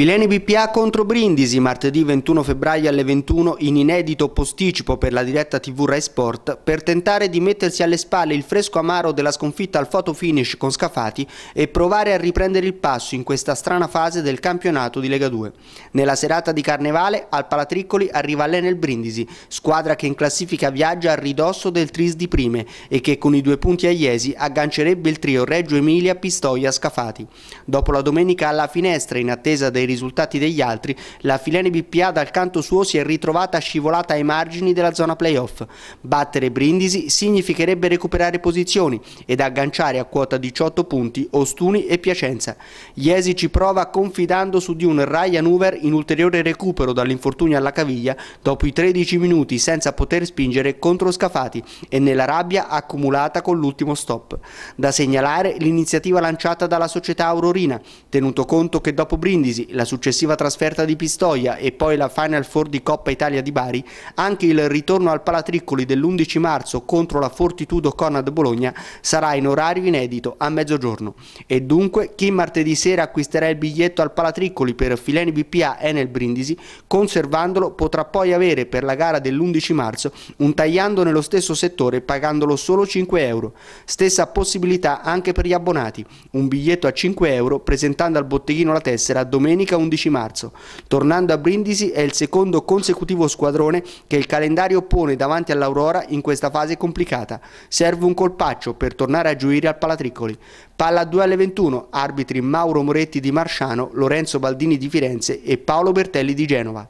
Fileni BPA contro Brindisi, martedì 21 febbraio alle 21 in inedito posticipo per la diretta TV Rai Sport per tentare di mettersi alle spalle il fresco amaro della sconfitta al photo finish con Scafati e provare a riprendere il passo in questa strana fase del campionato di Lega 2. Nella serata di Carnevale al Palatriccoli arriva l'Enel Brindisi, squadra che in classifica viaggia a ridosso del Tris di Prime e che con i due punti a Iesi aggancerebbe il trio Reggio Emilia-Pistoia-Scafati. Dopo la domenica alla finestra in attesa dei risultati degli altri, la Filene BPA dal canto suo si è ritrovata scivolata ai margini della zona playoff. Battere Brindisi significherebbe recuperare posizioni ed agganciare a quota 18 punti Ostuni e Piacenza. Iesi ci prova confidando su di un Ryan Hoover in ulteriore recupero dall'infortunio alla caviglia dopo i 13 minuti senza poter spingere contro Scafati e nella rabbia accumulata con l'ultimo stop. Da segnalare l'iniziativa lanciata dalla società Aurorina, tenuto conto che dopo Brindisi la successiva trasferta di Pistoia e poi la Final Four di Coppa Italia di Bari, anche il ritorno al Palatriccoli dell'11 marzo contro la Fortitudo Conad Bologna sarà in orario inedito a mezzogiorno e dunque chi martedì sera acquisterà il biglietto al Palatriccoli per Fileni BPA e nel Brindisi, conservandolo potrà poi avere per la gara dell'11 marzo un tagliando nello stesso settore pagandolo solo 5 euro. Stessa possibilità anche per gli abbonati, un biglietto a 5 euro presentando al botteghino la tessera domenica domenica 11 marzo. Tornando a Brindisi è il secondo consecutivo squadrone che il calendario pone davanti all'Aurora in questa fase complicata. Serve un colpaccio per tornare a gioire al Palatricoli. Palla 2 alle 21, arbitri Mauro Moretti di Marciano, Lorenzo Baldini di Firenze e Paolo Bertelli di Genova.